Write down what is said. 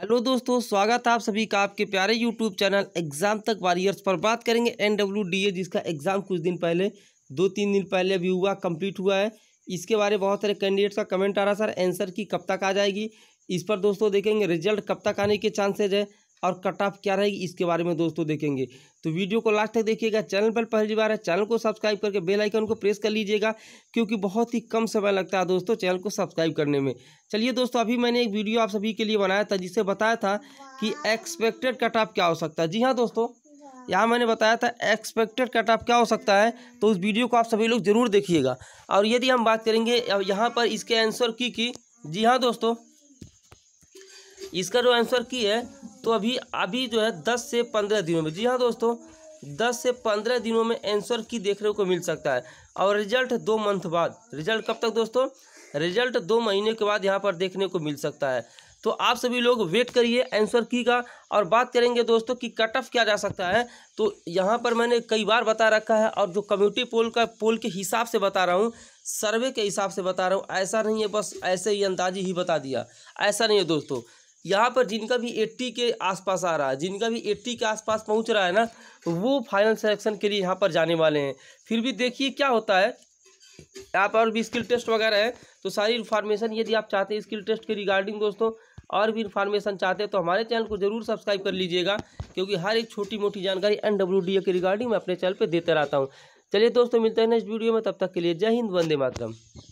hello दोस्तों स्वागत है आप सभी का आपके प्यारे यूट्यूब चैनल एग्ज़ाम तक वारियर्स पर बात करेंगे ए जिसका एग्ज़ाम कुछ दिन पहले दो तीन दिन पहले अभी हुआ कंप्लीट हुआ है इसके बारे में बहुत सारे कैंडिडेट्स का कमेंट आ रहा है सर आंसर की कब तक आ जाएगी इस पर दोस्तों देखेंगे रिजल्ट कब तक आने के चांसेज है और कट ऑफ क्या रहेगी इसके बारे में दोस्तों देखेंगे तो वीडियो को लास्ट तक देखिएगा चैनल पर पहली बार है चैनल को सब्सक्राइब करके बेल आइकन को प्रेस कर लीजिएगा क्योंकि बहुत ही कम समय लगता है दोस्तों चैनल को सब्सक्राइब करने में चलिए दोस्तों अभी मैंने एक वीडियो आप सभी के लिए बनाया था जिसे बताया था कि एक्सपेक्टेड कट ऑफ क्या हो सकता है जी हाँ दोस्तों यहाँ मैंने बताया था एक्सपेक्टेड कट ऑफ क्या हो सकता है तो उस वीडियो को आप सभी लोग ज़रूर देखिएगा और यदि हम बात करेंगे यहाँ पर इसके आंसर की की जी हाँ दोस्तों इसका जो आंसर की है तो अभी अभी जो है दस से पंद्रह दिनों में जी हाँ दोस्तों दस से पंद्रह दिनों में आंसर की देखने को मिल सकता है और रिजल्ट दो मंथ बाद रिजल्ट कब तक दोस्तों रिजल्ट दो महीने के बाद यहाँ पर देखने को मिल सकता है तो आप सभी लोग वेट करिए आंसर की का और बात करेंगे दोस्तों कि कट ऑफ क्या जा सकता है तो यहाँ पर मैंने कई बार बता रखा है और जो कम्युनिटी पोल का पोल के हिसाब से बता रहा हूँ सर्वे के हिसाब से बता रहा हूँ ऐसा नहीं है बस ऐसे ही अंदाजी ही बता दिया ऐसा नहीं है दोस्तों यहाँ पर जिनका भी एट्टी के आसपास आ रहा है जिनका भी एट्टी के आसपास पहुँच रहा है ना वो फाइनल सेलेक्शन के लिए यहाँ पर जाने वाले हैं फिर भी देखिए क्या होता है यहाँ पर भी स्किल टेस्ट वगैरह है तो सारी इन्फॉर्मेशन यदि आप चाहते हैं स्किल टेस्ट के रिगार्डिंग दोस्तों और भी इन्फॉर्मेशन चाहते हैं तो हमारे चैनल को जरूर सब्सक्राइब कर लीजिएगा क्योंकि हर एक छोटी मोटी जानकारी एन के रिगार्डिंग मैं अपने चैनल पर देते रहता हूँ चलिए दोस्तों मिलते हैं नेक्स्ट वीडियो में तब तक के लिए जय हिंद वंदे मातरम